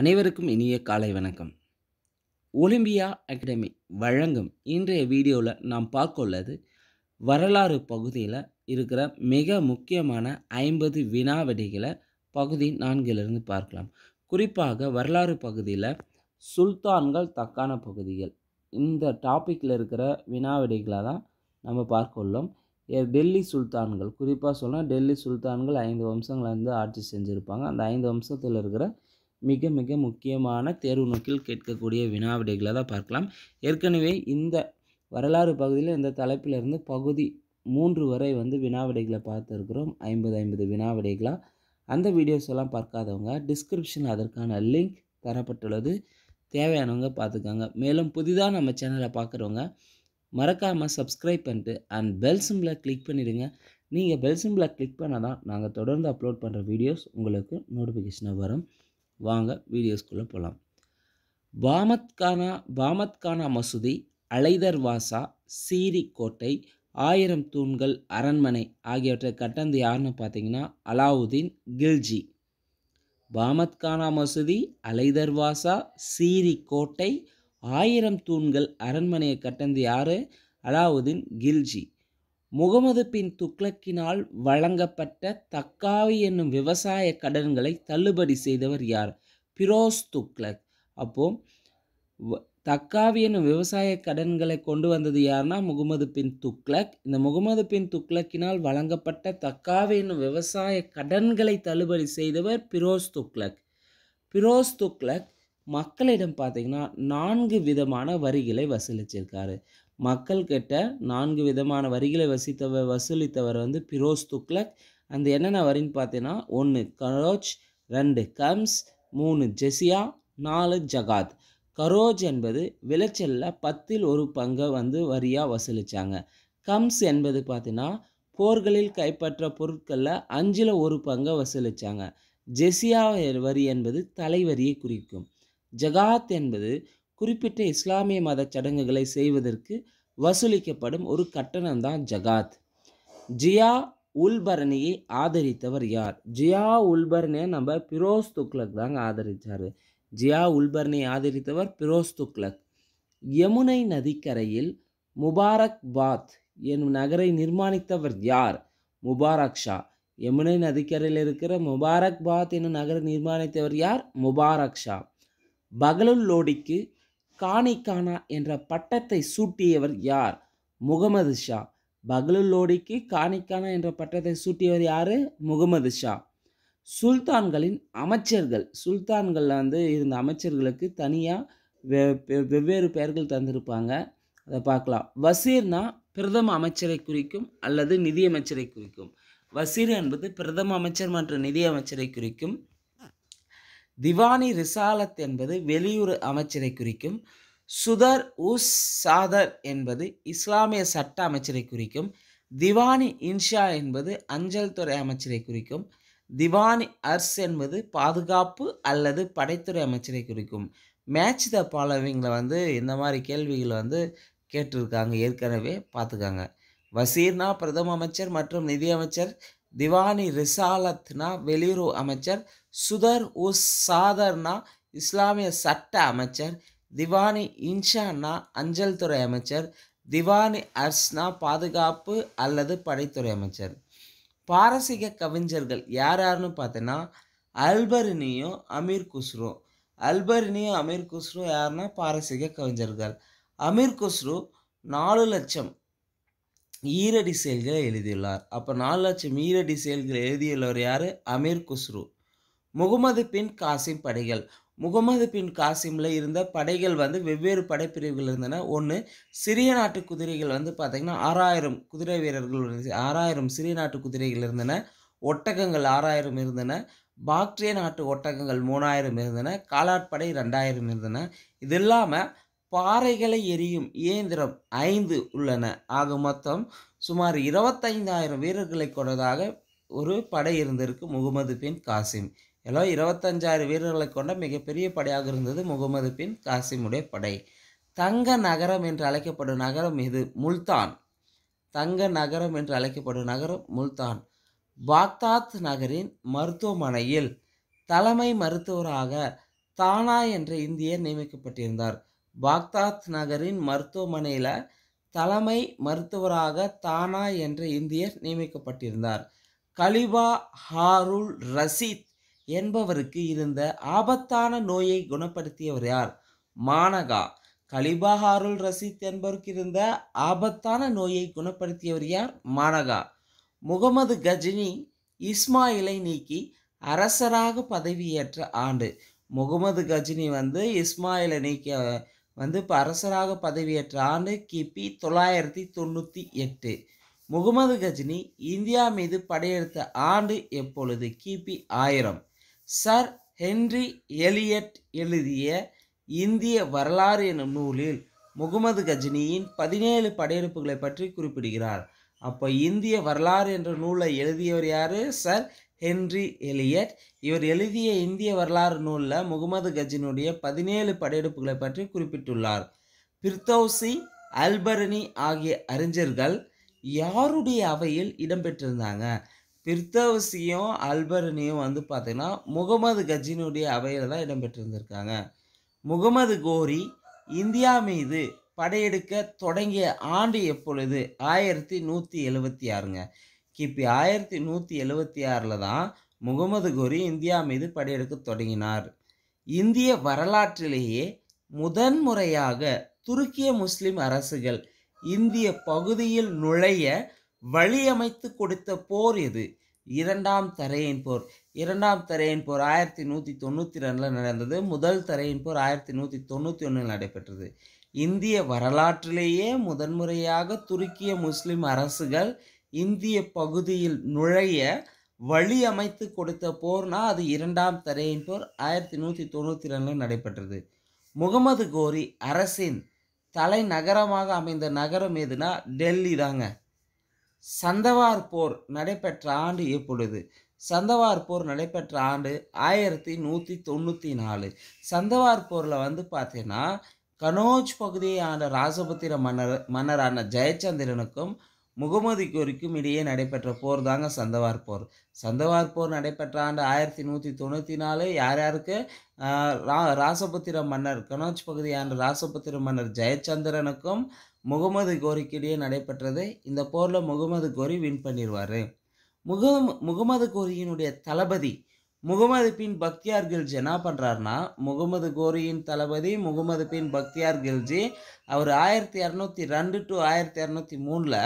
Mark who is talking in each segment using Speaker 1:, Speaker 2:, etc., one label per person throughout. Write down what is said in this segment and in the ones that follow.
Speaker 1: அனைவருக்கும் இனிய காலை வணக்கம் ஒலிம்பியா அகாடமி வழங்கும் இன்றைய வீடியோவில் நாம் பார்க்க உள்ளது வரலாறு பகுதியில் இருக்கிற மிக முக்கியமான ஐம்பது வினாவடிகளை பகுதி நான்கிலிருந்து பார்க்கலாம் குறிப்பாக வரலாறு பகுதியில் சுல்தான்கள் தக்கான பகுதிகள் இந்த டாப்பிக்கில் இருக்கிற வினாவடிகளை தான் நம்ம பார்க்க உள்ளோம் டெல்லி சுல்தான்கள் குறிப்பாக சொன்னால் டெல்லி சுல்தான்கள் ஐந்து வம்சங்களை வந்து ஆட்சி செஞ்சுருப்பாங்க அந்த ஐந்து வம்சத்தில் இருக்கிற மிக மிக முக்கியமான தேர்வு நோக்கில் கேட்கக்கூடிய வினாவிடைகளை தான் பார்க்கலாம் ஏற்கனவே இந்த வரலாறு பகுதியில் இந்த தலைப்பிலிருந்து பகுதி மூன்று வரை வந்து வினாவிடைகளை பார்த்துருக்குறோம் ஐம்பது ஐம்பது வினாவிடைகளாக அந்த வீடியோஸ் எல்லாம் பார்க்காதவங்க டிஸ்கிரிப்ஷனில் அதற்கான லிங்க் தரப்பட்டுள்ளது தேவையானவங்க பார்த்துக்கோங்க மேலும் புதிதாக நம்ம சேனலை பார்க்குறவங்க மறக்காமல் சப்ஸ்கிரைப் பண்ணிட்டு அண்ட் பெல் சிம்பிளை கிளிக் பண்ணிவிடுங்க நீங்கள் பெல் சிம்பிளை கிளிக் பண்ணால் தான் நாங்கள் தொடர்ந்து அப்லோட் பண்ணுற வீடியோஸ் உங்களுக்கு நோட்டிஃபிகேஷனாக வரும் வாங்க வீடியோஸ்குள்ளே போகலாம் பாமத்கானா பாமத்கானா மசூதி அலைதர் வாசா சீரி கோட்டை ஆயிரம் தூண்கள் அரண்மனை ஆகியவற்றை கட்டந்து யாருன்னு பார்த்தீங்கன்னா அலாவுதீன் கில்ஜி பாமத்கானா மசூதி அலைதர்வாசா சீரி கோட்டை ஆயிரம் தூண்கள் அரண்மனையை கட்டந்து யார் அலாவுதீன் கில்ஜி முகமது பின் துக்ளக்கினால் வழங்கப்பட்ட தக்காவி என்னும் விவசாய கடன்களை தள்ளுபடி செய்தவர் யார் பிரோஸ் துக்ளக் அப்போது தக்காவி என்னும் விவசாய கடன்களை கொண்டு வந்தது யாருன்னா முகமது பின் துக்ளக் இந்த முகமது பின் துக்ளக்கினால் வழங்கப்பட்ட தக்காவி என்னும் விவசாய கடன்களை தள்ளுபடி செய்தவர் பிரோஸ் துக்ளக் பிரோஸ் துக்ளக் மக்களிடம் பார்த்திங்கன்னா நான்கு விதமான வரிகளை வசூலிச்சிருக்காரு மக்கள்கிட்ட நான்கு விதமான வரிகளை வசித்தவர் வசூலித்தவர் வந்து பிரோஸ் துக்லக் அந்த என்னென்ன வரின்னு பார்த்தீங்கன்னா ஒன்று கரோஜ் ரெண்டு கம்ஸ் மூணு ஜெசியா நாலு ஜகாத் கரோஜ் என்பது விளைச்சலில் பத்தில் ஒரு பங்கை வந்து வரியாக வசூலித்தாங்க கம்ஸ் என்பது பார்த்தீங்கன்னா போர்களில் கைப்பற்ற பொருட்களில் அஞ்சில் ஒரு பங்கை வசூலித்தாங்க ஜெசியா வரி என்பது தலைவரியை குறிக்கும் ஜகாத் என்பது குறிப்பிட்ட இஸ்லாமிய மத சடங்குகளை செய்வதற்கு வசூலிக்கப்படும் ஒரு கட்டணம்தான் ஜகாத் ஜியா உல்பரணியை ஆதரித்தவர் யார் ஜியா உல்பரணியை நம்ம பிரோஸ் துக்லக் தாங்க ஆதரித்தார் ஜியா உல்பர்னியை ஆதரித்தவர் பிரோஸ் துக்லக் யமுனை நதிக்கரையில் முபாரக் பாத் என்னும் நகரை நிர்மாணித்தவர் யார் முபாரக் ஷா யமுனை நதிக்கரையில் இருக்கிற முபாரக் பாத் என்னும் நகரை நிர்மாணித்தவர் யார் முபாரக் ஷா பகலுல் லோடிக்கு காணிக்கானா என்ற பட்டத்தை சூட்டியவர் யார் முகமது ஷா பகலுலோடிக்கு காணிக்கானா என்ற பட்டத்தை சூட்டியவர் யார் முகமது ஷா சுல்தான்களின் அமைச்சர்கள் சுல்தான்களில் வந்து இருந்த அமைச்சர்களுக்கு தனியாக வெ வெவ்வேறு பெயர்கள் தந்திருப்பாங்க அதை பார்க்கலாம் வசீர்னா பிரதம அமைச்சரை குறிக்கும் அல்லது நிதியமைச்சரை குறிக்கும் வசீர் என்பது பிரதம அமைச்சர் மற்றும் நிதியமைச்சரை குறிக்கும் திவானி ரிசாலத் என்பது வெளியுறவு அமைச்சரை குறிக்கும் சுதர் உஸ் சாதர் என்பது இஸ்லாமிய சட்ட அமைச்சரை குறிக்கும் திவானி இன்ஷா என்பது அஞ்சல் துறை அமைச்சரை குறிக்கும் திவானி அர்ஸ் என்பது பாதுகாப்பு அல்லது படைத்துறை அமைச்சரை குறிக்கும் மேட்ச் த பாலோவிங்கில் வந்து இந்த மாதிரி கேள்விகளை வந்து கேட்டிருக்காங்க ஏற்கனவே பார்த்துக்காங்க வசீர்னா பிரதம அமைச்சர் மற்றும் நிதியமைச்சர் திவானி ரிசாலத்னா வெளியுறவு அமைச்சர் சுதர் உஸ் சாதர்னா இஸ்லாமிய சட்ட அமைச்சர் திவானி இன்ஷான்னா அஞ்சல் துறை அமைச்சர் திவானி அர்ஸ்னா பாதுகாப்பு அல்லது படைத்துறை அமைச்சர் பாரசீக கவிஞர்கள் யார் யாருன்னு பார்த்தோன்னா அல்பரினியும் அமீர் குஸ்ரு அல்பரினியும் அமீர் குஸ்ரு யாருன்னா பாரசீக கவிஞர்கள் அமீர் குஸ்ரு நாலு லட்சம் ஈரடி செயல்களை எழுதியுள்ளார் அப்போ நாலு லட்சம் ஈரடி செயல்களை எழுதியுள்ளவர் யார் அமீர் குஸ்ரு முகமது பின் காசிம் படைகள் முகமது பின் காசிமில் இருந்த படைகள் வந்து வெவ்வேறு படைப்பிரிவுகள் இருந்தன ஒன்று சிறிய நாட்டு குதிரைகள் வந்து பார்த்திங்கன்னா ஆறாயிரம் குதிரை வீரர்கள் இருந்துச்சு ஆறாயிரம் சிறிய நாட்டு குதிரைகள் இருந்தன ஒட்டகங்கள் ஆறாயிரம் இருந்தன பாக்டரிய நாட்டு ஒட்டகங்கள் மூணாயிரம் இருந்தன காலாட்படை ரெண்டாயிரம் இருந்தன இது இல்லாமல் பாறைகளை எரியும் இயந்திரம் ஐந்து உள்ளன ஆக மொத்தம் சுமார் இருபத்தைந்தாயிரம் வீரர்களை கொண்டதாக ஒரு படை இருந்திருக்கு முகமது பின் காசிம் எல்லாம் இருபத்தஞ்சாயிரம் வீரர்களை கொண்ட மிகப்பெரிய படையாக இருந்தது முகமது பின் காசிமுடைய படை தங்க நகரம் என்று அழைக்கப்படும் நகரம் இது முல்தான் தங்க நகரம் என்று அழைக்கப்படும் நகரம் முல்தான் பாக்தாத் நகரின் மருத்துவமனையில் தலைமை மருத்துவராக தானா என்ற இந்தியர் நியமிக்கப்பட்டிருந்தார் பாக்தாத் நகரின் மருத்துவமனையில் தலைமை மருத்துவராக தானா என்ற இந்தியர் நியமிக்கப்பட்டிருந்தார் கலிபா ஹாருல் ரசீத் என்பவருக்கு இருந்த ஆபத்தான நோயை குணப்படுத்தியவர் யார் மானகா கலிபா ஹாருல் ரசீத் என்பவருக்கு இருந்த ஆபத்தான நோயை குணப்படுத்தியவர் யார் மானகா முகமது கஜினி இஸ்மாயிலை நீக்கி அரசராக பதவியேற்ற ஆண்டு முகமது கஜினி வந்து இஸ்மாயிலை நீக்கிய வந்து இப்போ அரசராக பதவியேற்ற ஆண்டு கிபி தொள்ளாயிரத்தி தொண்ணூற்றி எட்டு முகமது கஜினி இந்தியா மீது படையெடுத்த ஆண்டு எப்பொழுது கிபி ஆயிரம் சர் ஹென்றி எலியட் எழுதிய இந்திய வரலாறு எனும் நூலில் முகமது கஜினியின் பதினேழு படையெடுப்புகளை பற்றி குறிப்பிடுகிறார் அப்போ இந்திய வரலாறு என்ற நூலை எழுதியவர் யார் சர் ஹென்றி எலியட் இவர் எழுதிய இந்திய வரலாறு நூலில் முகமது கஜினுடைய பதினேழு படையெடுப்புகளை பற்றி குறிப்பிட்டுள்ளார் பிர்தௌசி அல்பரணி ஆகிய அறிஞர்கள் யாருடைய அவையில் இடம்பெற்றிருந்தாங்க பிர்தௌசியும் அல்பரனியும் வந்து பார்த்திங்கன்னா முகமது கஜினுடைய அவையில் தான் இடம்பெற்றிருந்திருக்காங்க முகமது கோரி இந்தியா மீது படையெடுக்க தொடங்கிய ஆண்டு எப்பொழுது ஆயிரத்தி நூற்றி எழுபத்தி ஆறுங்க கிபி ஆயிரத்தி நூற்றி எழுவத்தி ஆறில் தான் முகமது கோரி இந்தியா மீது படையெடுக்க தொடங்கினார் இந்திய வரலாற்றிலேயே முதன்முறையாக துருக்கிய முஸ்லிம் அரசுகள் இந்திய பகுதியில் நுழைய வழியமைத்து கொடுத்த போர் இது இரண்டாம் தரையின் போர் இரண்டாம் தரையின் போர் ஆயிரத்தி நூற்றி தொண்ணூற்றி ரெண்டில் நடந்தது முதல் தரையின் போர் ஆயிரத்தி நூற்றி தொண்ணூற்றி ஒன்றில் நடைபெற்றது இந்திய வரலாற்றிலேயே முதன்முறையாக துருக்கிய முஸ்லிம் அரசுகள் இந்திய பகுதியில் நுழைய வழி அமைத்து கொடுத்த போர்னா அது இரண்டாம் தரையின் போர் ஆயிரத்தி நூற்றி தொண்ணூற்றி ரெண்டில் நடைபெற்றது முகமது கோரி அரசின் தலைநகரமாக அமைந்த நகரம் எதுனா டெல்லி தாங்க சந்தவார் போர் நடைபெற்ற ஆண்டு எப்பொழுது சந்தவார் போர் நடைபெற்ற ஆண்டு ஆயிரத்தி நூற்றி தொண்ணூற்றி நாலு சந்தவார் போரில் வந்து பார்த்தீங்கன்னா கனோஜ் பகுதியை ஆண்ட ராஜபுத்திர மன்னர் மன்னரான ஜெயச்சந்திரனுக்கும் முகமது கோரிக்கும் இடையே நடைபெற்ற போர் தாங்க சந்தவார் போர் சந்தவார் போர் நடைபெற்ற ஆண்டு ஆயிரத்தி நூற்றி தொண்ணூற்றி நாலு யார் யாருக்கு ரா ராசபுத்திர மன்னர் கனோஜ் பகுதியான ராசபுத்திர மன்னர் ஜெயச்சந்திரனுக்கும் முகமது கோரிக்கு இடையே நடைபெற்றது இந்த போரில் முகமது கோரி வின் பண்ணிடுவார் முக முகமது கோரியினுடைய தளபதி முகமது பின் பக்தியார் கில்ஜி என்ன பண்ணுறாருனா முகமது கோரியின் தளபதி முகமது பின் பக்தியார் கில்ஜி அவர் ஆயிரத்தி இரநூத்தி ரெண்டு டு ஆயிரத்தி இரநூத்தி மூணில்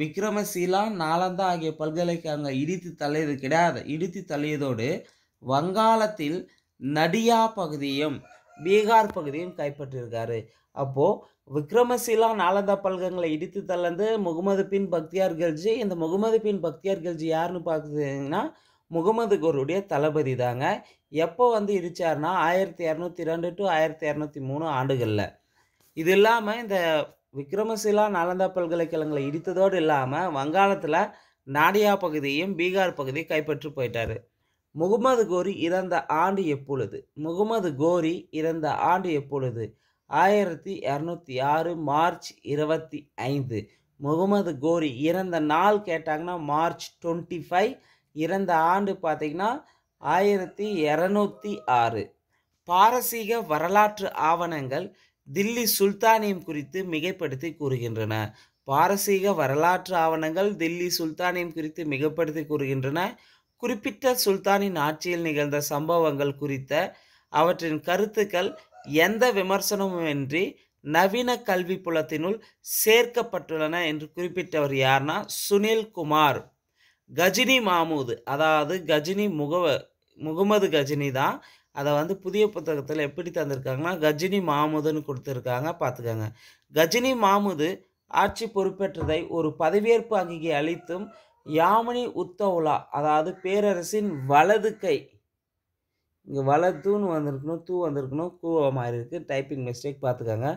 Speaker 1: விக்ரமசீலா நாலந்தா ஆகிய பல்கலைக்கழக இடித்து தள்ளியது கிடையாது இடித்து தள்ளியதோடு வங்காளத்தில் நடியா பகுதியும் பீகார் பகுதியும் கைப்பற்றியிருக்காரு அப்போது விக்ரமசீலா நாலந்தா பல்கங்களை இடித்து தள்ளந்து முகமது பின் பக்தியார் கல்ஜி இந்த முகமது பின் பக்தியார் கல்ஜி யாருன்னு பார்த்தீங்கன்னா முகமது குருடைய தளபதி தாங்க எப்போ வந்து இடித்தார்னா ஆயிரத்தி இரநூத்தி ரெண்டு டு ஆயிரத்தி இரநூத்தி மூணு ஆண்டுகளில் இது இல்லாமல் இந்த விக்ரமசிலா நாலந்தா பல்கலைக்கழகங்களை இடித்ததோடு இல்லாமல் வங்காளத்தில் நாடியா பகுதியும் பீகார் பகுதியும் கைப்பற்றி போயிட்டார் முகமது கோரி இறந்த ஆண்டு எப்பொழுது முகமது கோரி இறந்த ஆண்டு எப்பொழுது ஆயிரத்தி இரநூத்தி ஆறு மார்ச் இருபத்தி ஐந்து முகமது கோரி இறந்த நாள் கேட்டாங்கன்னா மார்ச் டுவெண்ட்டி ஃபைவ் இறந்த ஆண்டு பார்த்திங்கன்னா ஆயிரத்தி இரநூத்தி ஆறு பாரசீக வரலாற்று ஆவணங்கள் தில்லி சுல்தானியம் குறித்து மிகைப்படுத்தி கூறுகின்றன பாரசீக வரலாற்று ஆவணங்கள் தில்லி சுல்தானியம் குறித்து மிகப்படுத்தி கூறுகின்றன குறிப்பிட்ட சுல்தானின் ஆட்சியில் நிகழ்ந்த சம்பவங்கள் குறித்த அவற்றின் கருத்துக்கள் எந்த விமர்சனமுமின்றி நவீன கல்வி புலத்தினுள் சேர்க்கப்பட்டுள்ளன என்று குறிப்பிட்டவர் யார்னா சுனில் குமார் கஜினி மாமூது அதாவது கஜினி முகவ முகமது கஜினி தான் அதை வந்து புதிய புத்தகத்தில் எப்படி தந்திருக்காங்கன்னா கஜினி மாமுதுன்னு கொடுத்துருக்காங்க பார்த்துக்கோங்க கஜினி மாமுது ஆட்சி பொறுப்பேற்றதை ஒரு பதவியேற்பு அங்கீகி அளித்தும் யாமினி உத்தவுலா அதாவது பேரரசின் வலது கை இங்கே வலதுன்னு வந்திருக்கணும் தூ வந்திருக்கணும் கூவ மாதிரி இருக்குது டைப்பிங் மிஸ்டேக் பார்த்துக்கோங்க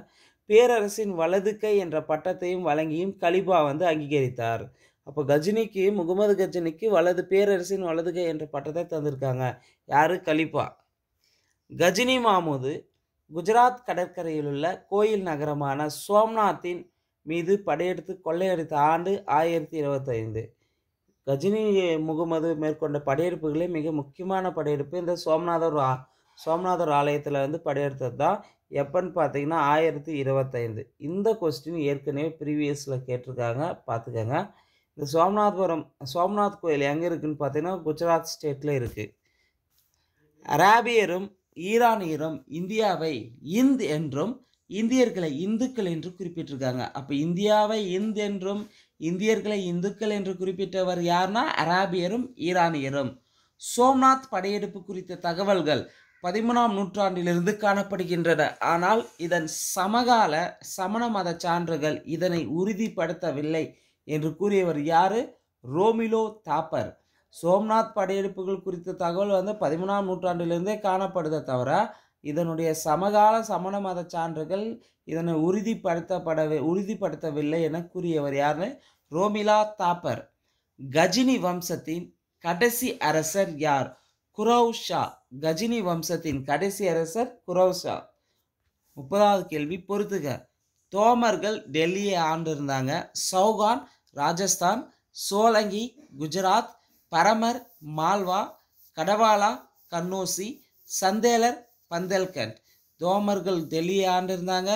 Speaker 1: பேரரசின் வலது கை என்ற பட்டத்தையும் வழங்கியும் கலிபா வந்து அங்கீகரித்தார் அப்போ கஜினிக்கு முகமது கஜினிக்கு வலது பேரரசின் வலது கை என்ற பட்டத்தை தந்திருக்காங்க யார் கலிபா கஜினி மாமூது குஜராத் கடற்கரையில் உள்ள கோயில் நகரமான சோம்நாத்தின் மீது படையெடுத்து கொள்ளையடித்த ஆண்டு ஆயிரத்தி இருபத்தைந்து கஜினி முகமது மேற்கொண்ட படையெடுப்புகளே மிக முக்கியமான படையெடுப்பு இந்த சோம்நாதர் சோம்நாதர் ஆலயத்தில் வந்து படையெடுத்தது தான் எப்பன்னு பார்த்தீங்கன்னா ஆயிரத்தி இருபத்தைந்து இந்த கொஸ்டின் ஏற்கனவே ப்ரீவியஸில் கேட்டிருக்காங்க பார்த்துக்கோங்க இந்த சோம்நாத்புரம் சோம்நாத் கோயில் எங்கே இருக்குதுன்னு பார்த்தீங்கன்னா குஜராத் ஸ்டேட்டில் இருக்குது அராபியரும் ஈரானியரும் இந்தியாவை இந்த் என்றும் இந்தியர்களை இந்துக்கள் என்று குறிப்பிட்டிருக்காங்க அப்போ இந்தியாவை இந்த் என்றும் இந்தியர்களை இந்துக்கள் என்று குறிப்பிட்டவர் யார்னா அராபியரும் ஈரானியரும் சோம்நாத் படையெடுப்பு குறித்த தகவல்கள் பதிமூணாம் நூற்றாண்டிலிருந்து காணப்படுகின்றன ஆனால் இதன் சமகால சமண மத சான்றுகள் இதனை உறுதிப்படுத்தவில்லை என்று கூறியவர் யாரு ரோமிலோ தாப்பர் சோம்நாத் படையெடுப்புகள் குறித்த தகவல் வந்து பதிமூணாம் நூற்றாண்டிலிருந்தே காணப்படுதே தவிர இதனுடைய சமகால சமண மத சான்றுகள் இதனை உறுதிப்படுத்தப்படவே உறுதிப்படுத்தவில்லை என கூறியவர் யாருன்னு ரோமிலா தாப்பர் கஜினி வம்சத்தின் கடைசி அரசர் யார் குரௌஷா கஜினி வம்சத்தின் கடைசி அரசர் குரௌஷா முப்பதாவது கேள்வி பொறுத்துக தோமர்கள் டெல்லியை ஆண்டிருந்தாங்க சௌகான் ராஜஸ்தான் சோலங்கி குஜராத் பரமர் மால்வா கடவாலா கண்ணூசி சந்தேலர் பந்தல்கண்ட் தோமர்கள் டெல்லி ஆண்டிருந்தாங்க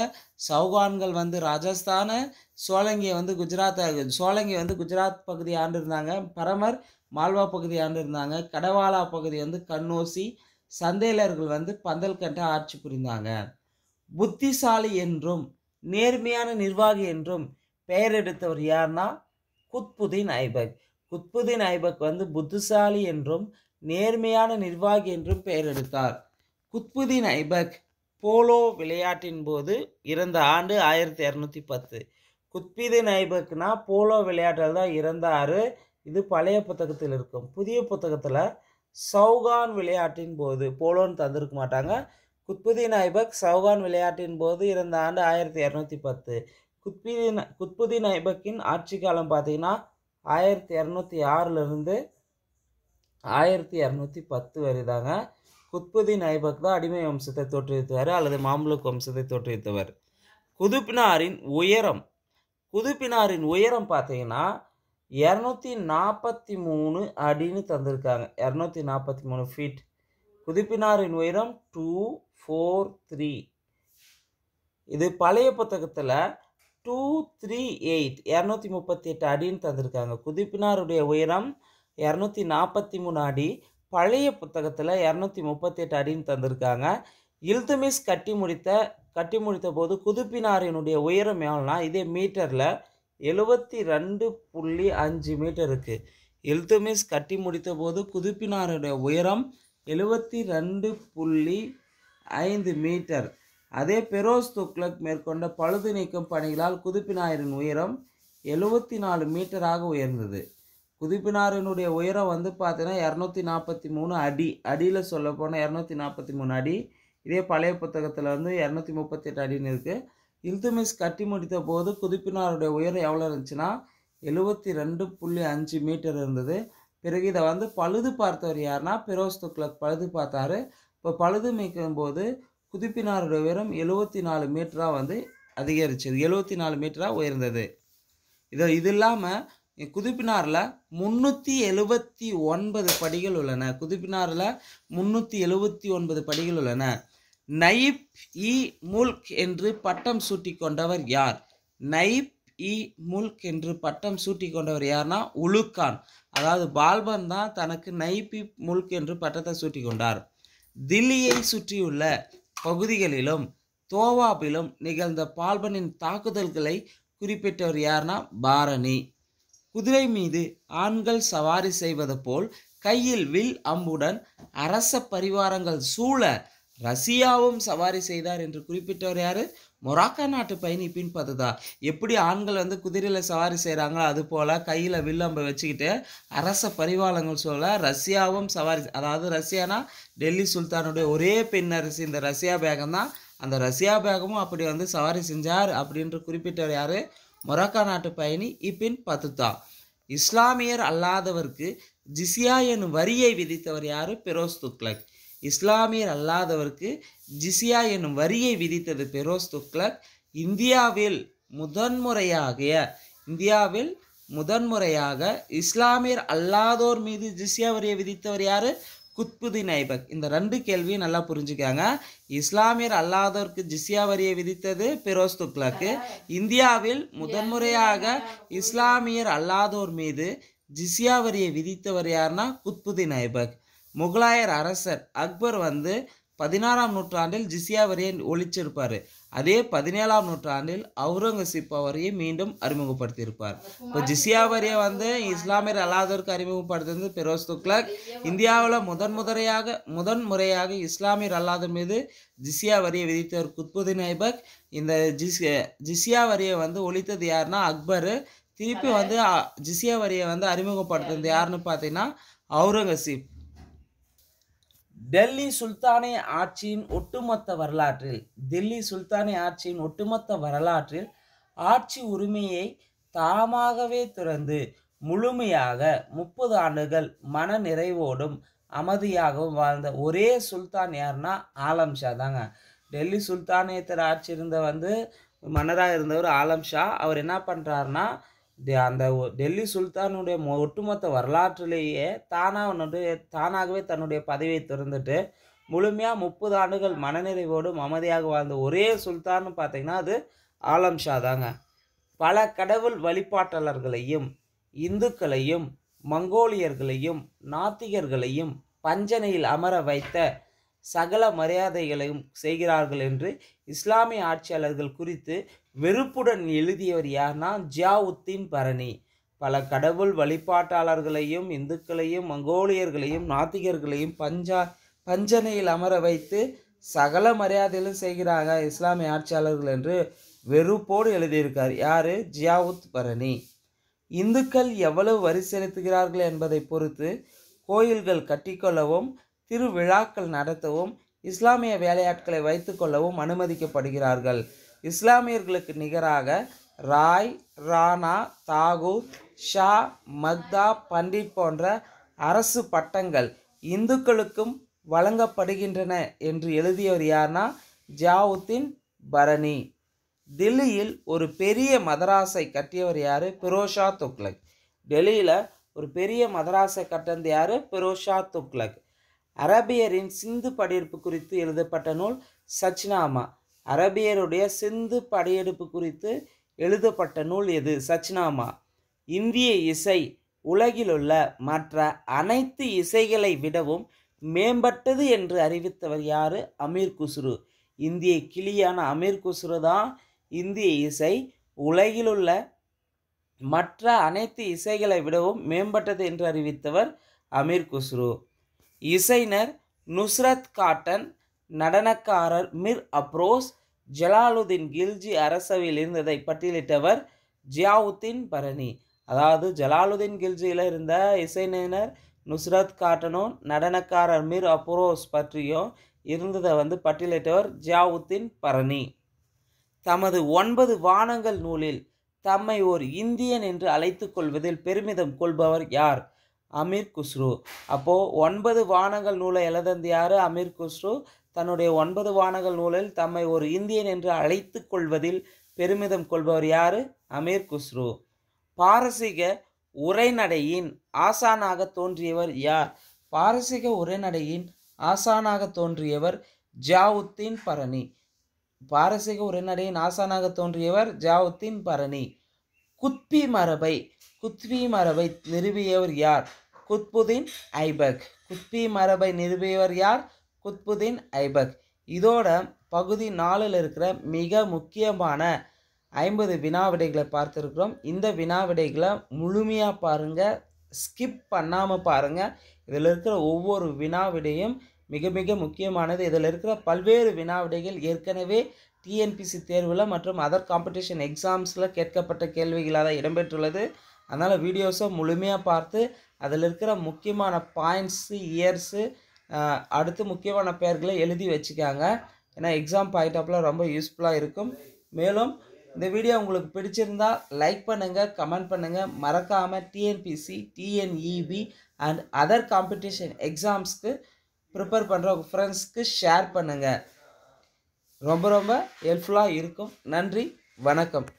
Speaker 1: சௌகான்கள் வந்து ராஜஸ்தானு சோலங்கியை வந்து குஜராத் சோலங்கி வந்து குஜராத் பகுதி ஆண்டிருந்தாங்க பரமர் மால்வா பகுதி ஆண்டிருந்தாங்க கடவாலா பகுதி வந்து கண்ணோசி சந்தேலர்கள் வந்து பந்தல்கண்டை ஆட்சி புரிந்தாங்க புத்திசாலி என்றும் நேர்மையான நிர்வாகி என்றும் பெயர் எடுத்தவர் யார்னா குத்புதீன் ஐபக் குத்புதீன் ஐபக் வந்து புத்திசாலி என்றும் நேர்மையான நிர்வாகி என்றும் பெயர் எடுத்தார் குத்புதீன் ஐபக் போலோ விளையாட்டின் போது இறந்த ஆண்டு ஆயிரத்தி இரநூத்தி பத்து குத்புதீன் ஐபக்னா போலோ விளையாட்டில் தான் இறந்தார் இது பழைய புத்தகத்தில் இருக்கும் புதிய புத்தகத்தில் சௌகான் விளையாட்டின் போது போலோன்னு தந்திருக்க மாட்டாங்க குத்புதீன் ஐபக் சௌகான் விளையாட்டின் போது இறந்த ஆண்டு ஆயிரத்தி இரநூத்தி பத்து குத்புதீன் குத்புதீன் ஐபக்கின் ஆட்சி காலம் பார்த்தீங்கன்னா ஆயிரத்தி இரநூத்தி ஆறிலிருந்து ஆயிரத்தி இரநூத்தி பத்து வரைதாங்க தாங்க குத்புதீன் ஐபக் தான் அடிமை வம்சத்தை தோற்றுவித்தவர் அல்லது மாம்லுக் வம்சத்தை தோற்றுவித்தவர் குதுப்பினாரின் உயரம் குதுப்பினாரின் உயரம் பார்த்தீங்கன்னா இரநூத்தி நாற்பத்தி மூணு அடின்னு தந்திருக்காங்க இரநூத்தி நாற்பத்தி மூணு ஃபீட் குதுப்பினாரின் உயரம் டூ ஃபோர் த்ரீ இது பழைய புத்தகத்தில் டூ த்ரீ எயிட் இரநூத்தி முப்பத்தி எட்டு அடின்னு தந்திருக்காங்க குதிப்பினாருடைய உயரம் இரநூத்தி நாற்பத்தி மூணு அடி பழைய புத்தகத்தில் இரநூத்தி முப்பத்தி எட்டு அடின்னு தந்திருக்காங்க இல்துமிஸ் கட்டி முடித்த கட்டி முடித்த போது குதுப்பினாரினுடைய உயரம் எவ்வளோனா இதே மீட்டரில் எழுபத்தி ரெண்டு புள்ளி அஞ்சு மீட்டர் இருக்குது இல்துமிஸ் கட்டி முடித்த போது குதுப்பினாருடைய உயரம் எழுபத்தி ரெண்டு புள்ளி ஐந்து மீட்டர் அதே பெரோஸ் துக்ளக் மேற்கொண்ட பழுது நீக்கும் பணிகளால் குதுப்பினாரின் உயரம் எழுபத்தி நாலு மீட்டராக உயர்ந்தது குதிப்பினாரினுடைய உயரம் வந்து பார்த்தீங்கன்னா இரநூத்தி நாற்பத்தி மூணு அடி அடியில் சொல்ல போனால் இரநூத்தி நாற்பத்தி மூணு அடி இதே பழைய புத்தகத்தில் வந்து இரநூத்தி முப்பத்தெட்டு அடின்னு இருக்குது இல்துமிஸ் கட்டி முடித்த போது குதிப்பினாருடைய உயரம் எவ்வளோ இருந்துச்சுன்னா எழுபத்தி ரெண்டு புள்ளி அஞ்சு மீட்டர் இருந்தது பிறகு இதை வந்து பழுது பார்த்தவர் யாருன்னா பெரோஸ் துக்ளக் பழுது பார்த்தாரு இப்போ பழுது மீக்கும் போது குதிப்பினாரோட உயரம் எழுபத்தி நாலு மீட்டராக வந்து அதிகரிச்சது எழுபத்தி நாலு மீட்டராக உயர்ந்தது இது இது இல்லாமல் குதிப்பினாரில் முந்நூற்றி எழுபத்தி ஒன்பது படிகள் உள்ளன குதிப்பினாரில் முந்நூற்றி எழுபத்தி ஒன்பது படிகள் உள்ளன நைப் இ முல்க் என்று பட்டம் சூட்டி கொண்டவர் யார் நைப் இ முல்க் என்று பட்டம் சூட்டி கொண்டவர் யார்னா உலுக்கான் அதாவது பால்பன் தான் தனக்கு இ முல்க் என்று பட்டத்தை சூட்டி கொண்டார் தில்லியை சுற்றியுள்ள பகுதிகளிலும் தோவாப்பிலும் நிகழ்ந்த பால்பனின் தாக்குதல்களை குறிப்பிட்டவர் யார்னா பாரணி குதிரை மீது ஆண்கள் சவாரி செய்வது போல் கையில் வில் அம்புடன் அரச பரிவாரங்கள் சூழ ரஷ்யாவும் சவாரி செய்தார் என்று குறிப்பிட்டவர் யார் மொராக்கா நாட்டு பயணி தான் எப்படி ஆண்கள் வந்து குதிரையில் சவாரி செய்கிறாங்களோ அது போல் கையில் வில்லம்பை வச்சுக்கிட்டு அரச பரிவாளங்கள் சொல்ல ரஷ்யாவும் சவாரி அதாவது ரஷ்யானா டெல்லி சுல்தானுடைய ஒரே பெண் அரசு இந்த ரஷ்யா பேகம் தான் அந்த ரஷ்யா பேகமும் அப்படி வந்து சவாரி செஞ்சார் அப்படின்று குறிப்பிட்டவர் யார் மொராக்கா நாட்டு பயணி இப்பின் தான் இஸ்லாமியர் அல்லாதவருக்கு ஜிசியா எனும் வரியை விதித்தவர் யார் பெரோஸ் துக்லக் இஸ்லாமியர் அல்லாதவருக்கு ஜிசியா என்னும் வரியை விதித்தது பெரோஸ் துக்ளக் இந்தியாவில் முதன்முறையாக இந்தியாவில் முதன்முறையாக இஸ்லாமியர் அல்லாதோர் மீது ஜிசியா வரியை விதித்தவர் யார் குத்புதீன் ஐபக் இந்த ரெண்டு கேள்வியும் நல்லா புரிஞ்சுக்காங்க இஸ்லாமியர் அல்லாதோருக்கு ஜிசியா வரியை விதித்தது பெரோஸ் துக்லக்கு இந்தியாவில் முதன்முறையாக இஸ்லாமியர் அல்லாதோர் மீது ஜிசியா வரியை விதித்தவர் யாருன்னா குத்புதீன் ஐபக் முகலாயர் அரசர் அக்பர் வந்து பதினாறாம் நூற்றாண்டில் ஜிசியா வரியை ஒழிச்சிருப்பார் அதே பதினேழாம் நூற்றாண்டில் அவுரங்கசீப் அவரையும் மீண்டும் அறிமுகப்படுத்தியிருப்பார் இப்போ ஜிசியா வரியை வந்து இஸ்லாமியர் அல்லாதோருக்கு அறிமுகப்படுத்துறது பெரோஸ் துக்லக் இந்தியாவில் முதன் முதலையாக முதன் முறையாக இஸ்லாமியர் அல்லாத மீது ஜிசியா வரியை விதித்தவர் குத்புதீன் ஐபக் இந்த ஜிஸ் ஜிசியா வரியை வந்து ஒழித்தது யாருன்னா அக்பர் திருப்பி வந்து ஜிசியா வரியை வந்து அறிமுகப்படுத்துறது யாருன்னு பார்த்தீங்கன்னா அவுரங்கசீப் டெல்லி சுல்தானே ஆட்சியின் ஒட்டுமொத்த வரலாற்றில் தில்லி சுல்தானே ஆட்சியின் ஒட்டுமொத்த வரலாற்றில் ஆட்சி உரிமையை தாமாகவே துறந்து முழுமையாக முப்பது ஆண்டுகள் மன நிறைவோடும் அமைதியாகவும் வாழ்ந்த ஒரே சுல்தான் யாருன்னா ஆலம் தாங்க டெல்லி சுல்தானியத்தில் ஆட்சி இருந்த வந்து மன்னராக இருந்தவர் ஆலம்ஷா அவர் என்ன பண்ணுறாருன்னா அந்த டெல்லி சுல்தானுடைய ஒட்டுமொத்த வரலாற்றிலேயே தானாக தானாகவே தன்னுடைய பதவியை திறந்துட்டு முழுமையாக முப்பது ஆண்டுகள் மனநிறைவோடும் அமைதியாக வாழ்ந்த ஒரே சுல்தான்னு பார்த்தீங்கன்னா அது ஆலம்ஷா தாங்க பல கடவுள் வழிபாட்டாளர்களையும் இந்துக்களையும் மங்கோலியர்களையும் நாத்திகர்களையும் பஞ்சனையில் அமர வைத்த சகல மரியாதைகளையும் செய்கிறார்கள் என்று இஸ்லாமிய ஆட்சியாளர்கள் குறித்து வெறுப்புடன் எழுதியவர் யார்னா ஜியாவுத்தீன் பரணி பல கடவுள் வழிபாட்டாளர்களையும் இந்துக்களையும் மங்கோலியர்களையும் நாத்திகர்களையும் பஞ்சா பஞ்சனையில் அமர வைத்து சகல மரியாதையிலும் செய்கிறாங்க இஸ்லாமிய ஆட்சியாளர்கள் என்று வெறுப்போடு எழுதியிருக்கார் யார் ஜியாவுத் பரணி இந்துக்கள் எவ்வளவு வரி செலுத்துகிறார்கள் என்பதை பொறுத்து கோயில்கள் கட்டிக்கொள்ளவும் திருவிழாக்கள் நடத்தவும் இஸ்லாமிய வேலையாட்களை வைத்துக்கொள்ளவும் அனுமதிக்கப்படுகிறார்கள் இஸ்லாமியர்களுக்கு நிகராக ராய் ராணா தாகூர் ஷா மக்தா பண்டிட் போன்ற அரசு பட்டங்கள் இந்துக்களுக்கும் வழங்கப்படுகின்றன என்று எழுதியவர் யார்னா ஜாவுத்தின் பரணி டெல்லியில் ஒரு பெரிய மதராசை கட்டியவர் யார் பிரோஷா துக்லக் டெல்லியில் ஒரு பெரிய மதராசை கட்டினது யார் பிரோஷா துக்லக் அரபியரின் சிந்து படையெடுப்பு குறித்து எழுதப்பட்ட நூல் சச்னாமா அரபியருடைய சிந்து படையெடுப்பு குறித்து எழுதப்பட்ட நூல் எது சச்னாமா இந்திய இசை உலகிலுள்ள மற்ற அனைத்து இசைகளை விடவும் மேம்பட்டது என்று அறிவித்தவர் யார் அமீர் குஸ்ரு இந்திய கிளியான அமீர் குஸ்ரு தான் இந்திய இசை உலகிலுள்ள மற்ற அனைத்து இசைகளை விடவும் மேம்பட்டது என்று அறிவித்தவர் அமீர் குஸ்ரு இசைஞர் நுஸ்ரத் காட்டன் நடனக்காரர் மிர் அப்ரோஸ் ஜலாலுதீன் கில்ஜி அரசவையில் இருந்ததை பட்டியலிட்டவர் ஜியாவுத்தீன் பரணி அதாவது ஜலாலுதீன் கில்ஜியில் இருந்த இசைஞர் நுஸ்ரத் காட்டனும் நடனக்காரர் மிர் அப்ரோஸ் பற்றியும் இருந்ததை வந்து பட்டியலிட்டவர் ஜியாவுத்தீன் பரணி தமது ஒன்பது வானங்கள் நூலில் தம்மை ஓர் இந்தியன் என்று அழைத்து கொள்வதில் பெருமிதம் கொள்பவர் யார் அமீர் குஸ்ரு அப்போது ஒன்பது வானங்கள் நூலை எழுதந்து யார் அமீர் குஸ்ரு தன்னுடைய ஒன்பது வானங்கள் நூலில் தம்மை ஒரு இந்தியன் என்று அழைத்து கொள்வதில் பெருமிதம் கொள்பவர் யார் அமீர் குஸ்ரு பாரசீக உரைநடையின் ஆசானாக தோன்றியவர் யார் பாரசீக உரைநடையின் ஆசானாக தோன்றியவர் ஜாவுத்தீன் பரணி பாரசீக உரைநடையின் ஆசானாக தோன்றியவர் ஜாவுத்தீன் பரணி குத்பி மரபை குத்வி மரபை நிறுவியவர் யார் குத்புதீன் ஐபக் குத்பி மரபை நிறுவியவர் யார் குத்புதீன் ஐபக் இதோட பகுதி நாலில் இருக்கிற மிக முக்கியமான ஐம்பது வினா விடைகளை பார்த்துருக்குறோம் இந்த வினா விடைகளை முழுமையாக பாருங்கள் ஸ்கிப் பண்ணாமல் பாருங்கள் இதில் இருக்கிற ஒவ்வொரு வினா விடையும் மிக மிக முக்கியமானது இதில் இருக்கிற பல்வேறு வினா விடைகள் ஏற்கனவே டிஎன்பிசி தேர்வில் மற்றும் அதர் காம்படிஷன் எக்ஸாம்ஸில் கேட்கப்பட்ட கேள்விகளாக தான் இடம்பெற்றுள்ளது அதனால் வீடியோஸை முழுமையாக பார்த்து அதில் இருக்கிற முக்கியமான பாயிண்ட்ஸு இயர்ஸு அடுத்து முக்கியமான பெயர்களை எழுதி வச்சுக்காங்க ஏன்னா எக்ஸாம் பாயிண்ட் ரொம்ப யூஸ்ஃபுல்லாக இருக்கும் மேலும் இந்த வீடியோ உங்களுக்கு பிடிச்சிருந்தா லைக் பண்ணுங்கள் கமெண்ட் பண்ணுங்கள் மறக்காமல் TNPSC TNEB and other competition எக்ஸாம்ஸ்க்கு e ப்ரிப்பேர் பண்ணுற உங்கள் ஃப்ரெண்ட்ஸ்க்கு ஷேர் பண்ணுங்கள் ரொம்ப ரொம்ப ஹெல்ப்ஃபுல்லாக இருக்கும் நன்றி வணக்கம்